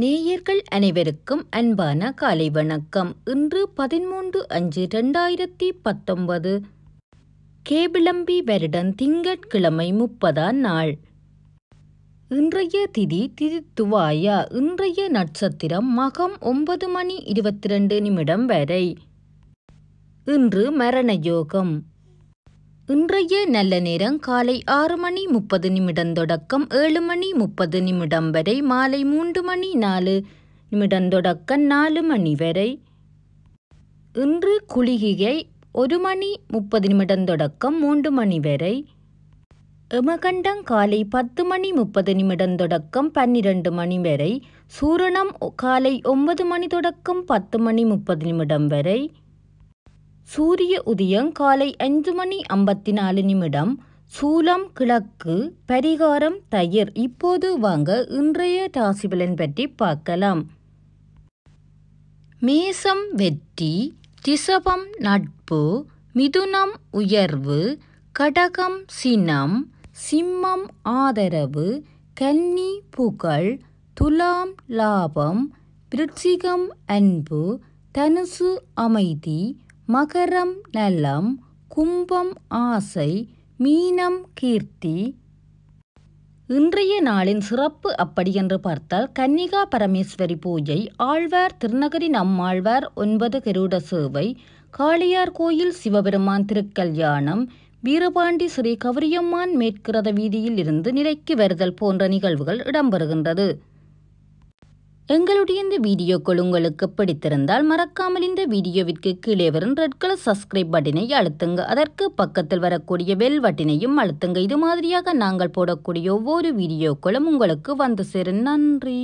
நேயர்கள் அனைவருக்கும் அன்பான காலை வணக்கம் இன்று பதிமூன்று அஞ்சு ரெண்டாயிரத்தி பத்தொன்பது கேபிளம்பி வருடம் திங்கட்கிழமை முப்பதாம் நாள் இன்றைய திதி திதித்துவாயா இன்றைய நட்சத்திரம் மகம் ஒன்பது மணி இருபத்தி ரெண்டு நிமிடம் வரை இன்று மரணயோகம் இன்றைய நல்ல நேரம் காலை ஆறு மணி முப்பது நிமிடம் தொடக்கம் ஏழு மணி முப்பது நிமிடம் வரை மாலை மூன்று மணி நாலு நிமிடம் தொடக்கம் நாலு மணி வரை இன்று குளிகையை ஒரு மணி முப்பது நிமிடம் தொடக்கம் மூன்று மணி வரை எமகண்டம் காலை பத்து மணி முப்பது நிமிடம் தொடக்கம் பன்னிரண்டு மணி வரை சூரணம் காலை ஒன்பது மணி தொடக்கம் பத்து மணி முப்பது நிமிடம் வரை சூரிய உதயம் காலை அஞ்சு மணி ஐம்பத்தி நாலு நிமிடம் சூலம் கிழக்கு பரிகாரம் தயிர் இப்போது வாங்க இன்றைய ராசி பலன் பற்றி பார்க்கலாம் மேசம் வெற்றி திசபம் நட்பு மிதுனம் உயர்வு கடகம் சினம் சிம்மம் ஆதரவு கன்னி புகழ் துலாம் லாபம் விருட்சிகம் அன்பு தனுசு அமைதி மகரம் நலம் கும்பம் ஆசை மீனம் கீர்த்தி இன்றைய நாளின் சிறப்பு அப்படி என்று பார்த்தால் கன்னிகா பரமேஸ்வரி பூஜை ஆழ்வார் திருநகரி நம்மாழ்வார் ஒன்பது கருட சேவை காளியார் கோயில் சிவபெருமான் திருக்கல்யாணம் வீரபாண்டி ஸ்ரீ கவரியம்மான் மேற்கிறத வீதியில் இருந்து நிலைக்கு வருதல் போன்ற நிகழ்வுகள் இடம்பெறுகின்றது எங்களுடைய இந்த வீடியோக்கள் உங்களுக்கு பிடித்திருந்தால் மறக்காமல் இந்த வீடியோவிற்கு கீழே வரும் ரெட் கலர் சப்ஸ்கிரைப் பட்டினை அழுத்துங்க அதற்கு பக்கத்தில் வரக்கூடிய பெல் பட்டினையும் அழுத்துங்க இது மாதிரியாக நாங்கள் போடக்கூடிய ஒவ்வொரு வீடியோக்களும் உங்களுக்கு வந்து சேரும் நன்றி